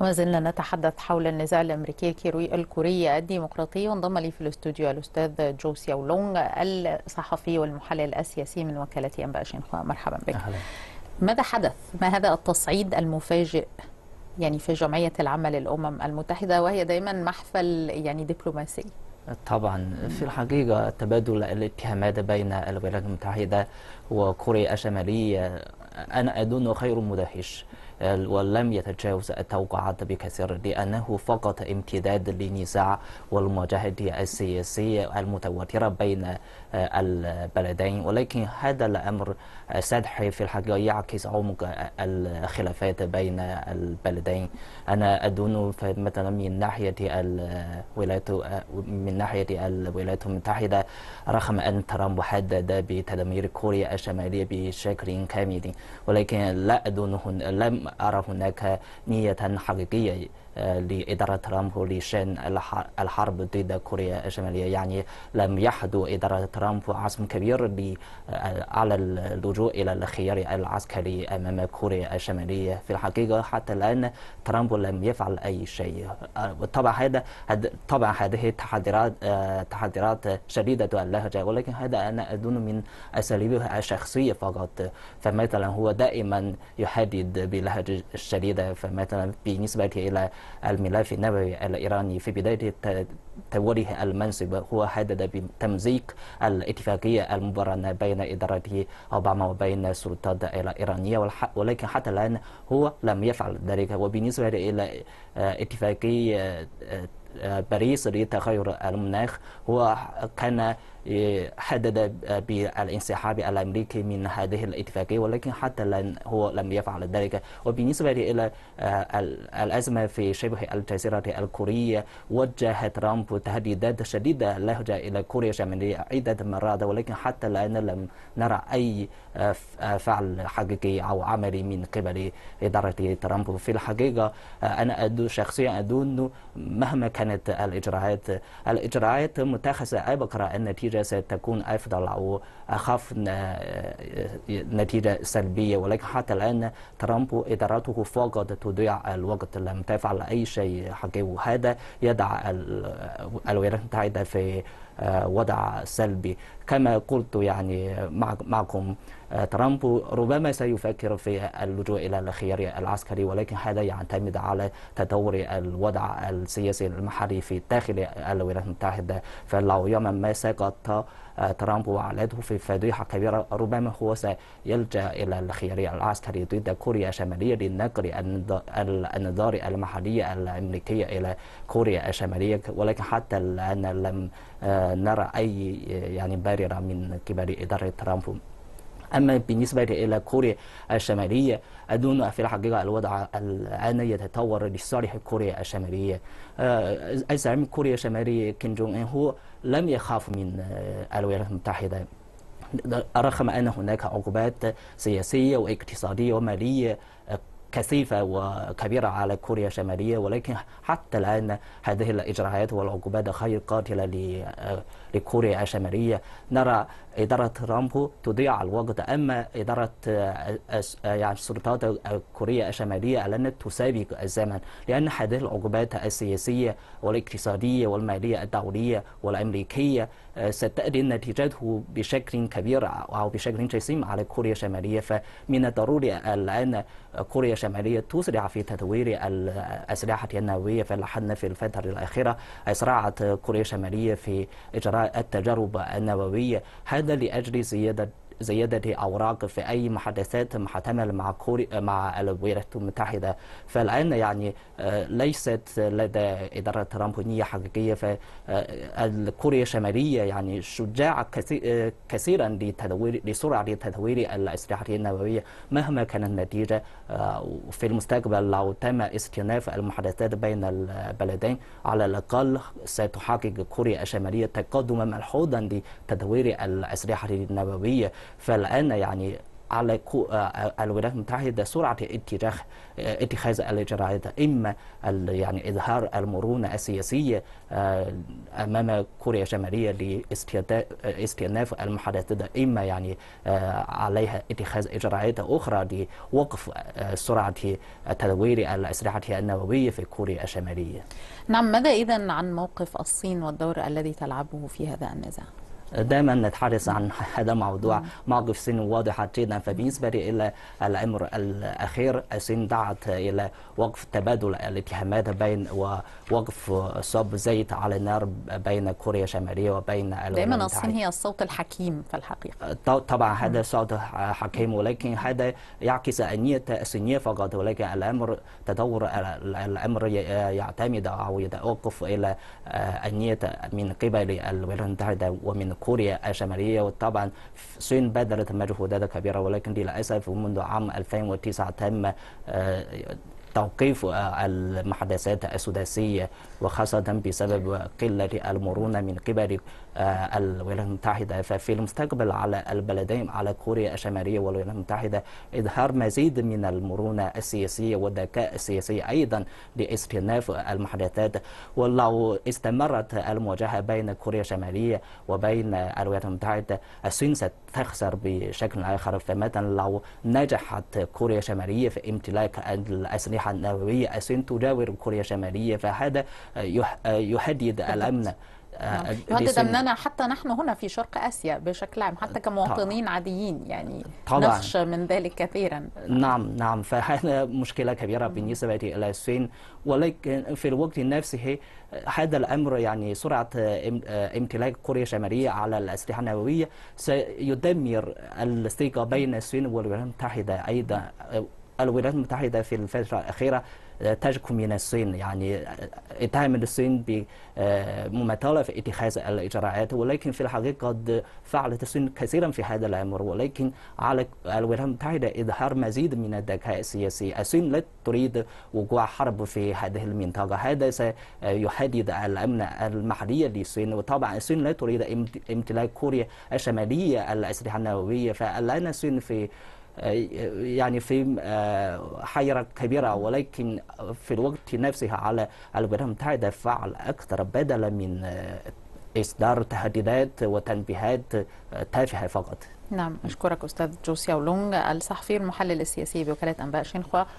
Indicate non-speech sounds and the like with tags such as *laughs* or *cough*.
وما زلنا نتحدث حول النزاع الامريكي الكوري الديمقراطي وانضم لي في الاستوديو الاستاذ جو سياو لونغ الصحفي والمحلل السياسي من وكاله انباء شينخوا مرحبا بك أهلا. ماذا حدث؟ ما هذا التصعيد المفاجئ يعني في جمعيه العمل الامم المتحده وهي دائما محفل يعني دبلوماسي؟ طبعا في الحقيقة تبادل الاتهامات بين الولايات المتحدة وكوريا الشمالية أنا أظن خير مدهش ولم يتجاوز التوقعات بكثير لأنه فقط امتداد لنزاع والمواجهة السياسية المتوترة بين آه، البلدين ولكن هذا الأمر آه، سدح في الحقيقة يعكس عمق آه، الخلافات بين البلدين أنا أظن مثلا من ناحية الولايات من ناحية الولايات المتحدة رغم أن ترامب هدد بتدمير كوريا الشمالية بشكل كامل ولكن لا أظن لم أرى هناك نية حقيقية آه، لإدارة ترامب لشأن الحرب ضد كوريا الشمالية يعني لم يحدو إدارة ترامب عزم كبير آه، على اللجوء إلى الخيار العسكري أمام كوريا الشمالية في الحقيقة حتى الآن ترامب لم يفعل أي شيء آه، طبعا هذا طبعا هذه تحذيرات تحذيرات شديدة اللهجة ولكن هذا أنا أظن من أساليبه الشخصية فقط فمثلا هو دائما يحدد بلهجة شديدة فمثلا بالنسبة إلى الملف النووي الإيراني في بداية توله المنصب هو هدد بتمزيق الاتفاقية المبرمة بين إدارة أوباما وبين السلطات الإيرانية ولكن حتى الآن هو لم يفعل ذلك وبالنسبة إلى آه، اتفاقية آه، آه، باريس لتغير المناخ هو كان حدد بالانسحاب الامريكي من هذه الاتفاقيه ولكن حتى الان هو لم يفعل ذلك وبالنسبه الى آه، الازمه في شبه الجزيره الكوريه وجه ترامب تهديدات شديده لهجه الى كوريا الشماليه عده مرات ولكن حتى الان لم نرى اي آه، آه، فعل حقيقي او عملي من قبل اداره ترامب في الحقيقه انا أدو شخصيا اظن مهما كانت الاجراءات الاجراءات متخذه ابقر النتيجه النتيجة ستكون أفضل أو أخف آه، نتيجة سلبية ولكن حتى الآن ترامب إدارته فقط تضيع الوقت لم تفعل أي شيء حقيقي وهذا يدع الولايات المتحدة في آه، وضع سلبي كما قلت يعني معكم آه، ترامب ربما سيفكر في اللجوء الى الخيار العسكري ولكن هذا يعتمد على تطور الوضع السياسي المحلي في داخل الولايات المتحده فلو يوما ما سقط حتى آه، ترامب وعلته في فضيحة كبيرة ربما هو سيلجأ إلى الخيار العسكري ضد كوريا الشمالية لنقل النظار المحلية الأمريكية إلى كوريا الشمالية ولكن حتى الآن لم آه، نرى أي يعني باررة من قبل إدارة ترامب أما بالنسبة إلى كوريا الشمالية أظن في الحقيقة الوضع الآن يتطور لصالح كوريا الشمالية آه، أي زعيم كوريا الشمالية كيم جونغ إن هو لم يخاف من آه، الولايات المتحدة رغم أن هناك عقوبات سياسية واقتصادية ومالية آه، كثيفة وكبيرة على كوريا الشمالية ولكن حتى الآن هذه الإجراءات والعقوبات غير قاتلة آه، لكوريا الشمالية نرى إدارة ترامب تضيع الوقت أما إدارة آه، آه، يعني السلطات كوريا الشمالية لن تسابق الزمن لأن هذه العقوبات السياسية والاقتصادية والمالية الدولية والأمريكية آه، ستأتي نتيجته بشكل كبير أو بشكل جسيم على كوريا الشمالية فمن الضروري الآن كوريا الشمالية تسرع في تطوير الأسلحة النووية فلاحظنا في الفترة الأخيرة أسرعت كوريا الشمالية في إجراء التجارب النووية هذا لأجل زيادة زياده اوراق في اي محادثات محتمله مع كوري مع الولايات المتحده فالان يعني آه، ليست لدى اداره ترامب نيه حقيقيه فكوريا آه، الشماليه يعني شجاعه آه، كثيرا لتدوير لسرعه لتدوير الاسلحه النوويه مهما كانت النتيجه في المستقبل لو تم استئناف المحادثات بين البلدين على الاقل ستحقق كوريا الشماليه تقدما ملحوظا لتدوير الاسلحه النوويه فالآن يعني على آه، آه، الولايات المتحدة سرعة اتجاه آه، اتخاذ الإجراءات إما يعني إظهار المرونة السياسية أمام كوريا الشمالية لاستئناف المحادثات إما يعني عليها اتخاذ إجراءات أخرى لوقف سرعة تدوير الأسلحة النووية في كوريا الشمالية نعم ماذا إذا عن موقف الصين والدور الذي تلعبه في هذا النزاع؟ دائما نتحدث عن هذا الموضوع موقف الصين واضح جدا فبالنسبة إلى الأمر الأخير الصين دعت إلى وقف تبادل الاتهامات بين ووقف صب زيت على النار بين كوريا الشمالية وبين دائما الصين هي الصوت الحكيم في الحقيقة طبعا هذا صوت حكيم ولكن هذا يعكس النية الصينية فقط ولكن الأمر تطور الأمر يعتمد أو يتوقف إلى النية من قبل الولايات المتحدة ومن كوريا الشمالية وطبعا الصين بذلت مجهودات كبيرة ولكن للأسف منذ عام 2009 تم آه، توقيف آه، المحادثات السداسية وخاصة بسبب قلة المرونة من قبل آه، الولايات المتحدة ففي المستقبل على البلدين على كوريا الشمالية والولايات المتحدة إظهار مزيد من المرونة السياسية والذكاء السياسي أيضا لاستئناف المحادثات ولو استمرت المواجهة بين كوريا الشمالية وبين الولايات المتحدة الصين ستخسر بشكل آخر فمثلا لو نجحت كوريا الشمالية في امتلاك الأسلحة الأسلحة النووية الصين تجاور كوريا الشمالية فهذا يهدد الأمن يهدد آه، نعم. آه، امننا حتى نحن هنا في شرق اسيا بشكل عام حتى كمواطنين طبعا. عاديين يعني طبعا. نخشى من ذلك كثيرا نعم نعم فهذا *laughs* مشكله كبيره بالنسبه الى الصين ولكن في الوقت نفسه هذا الامر يعني سرعه آه، امتلاك كوريا الشماليه على الاسلحه النوويه سيدمر الثقه بين الصين والولايات المتحده ايضا الولايات المتحدة في الفترة الأخيرة آه، تشكو من الصين يعني آه، اتهمت الصين بمماطلة آه، في اتخاذ الإجراءات ولكن في الحقيقة قد فعلت الصين كثيرا في هذا الأمر ولكن على الولايات المتحدة إظهار مزيد من الذكاء السياسي الصين لا تريد وقوع حرب في هذه المنطقة هذا سيحدد الأمن المحلي للصين وطبعا الصين لا تريد امتلاك كوريا الشمالية الأسلحة النووية فالآن الصين في آه، يعني في آه، حيرة كبيرة ولكن في الوقت نفسه على الولايات المتحدة فعل أكثر بدلا من آه، إصدار تهديدات وتنبيهات تافهة فقط نعم أشكرك أستاذ جوسيا ولونغ الصحفي المحلل السياسي بوكالة أنباء شينخوا